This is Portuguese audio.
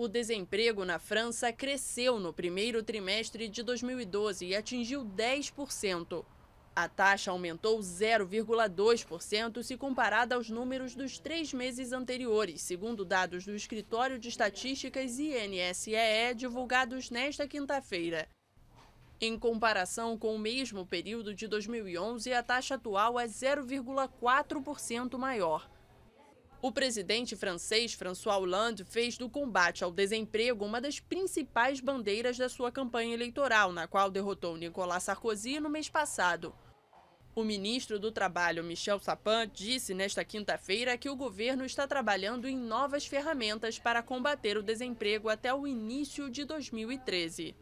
o desemprego na França cresceu no primeiro trimestre de 2012 e atingiu 10%. A taxa aumentou 0,2% se comparada aos números dos três meses anteriores, segundo dados do Escritório de Estatísticas INSEE divulgados nesta quinta-feira. Em comparação com o mesmo período de 2011, a taxa atual é 0,4% maior. O presidente francês François Hollande fez do combate ao desemprego uma das principais bandeiras da sua campanha eleitoral, na qual derrotou Nicolas Sarkozy no mês passado. O ministro do Trabalho, Michel Sapin, disse nesta quinta-feira que o governo está trabalhando em novas ferramentas para combater o desemprego até o início de 2013.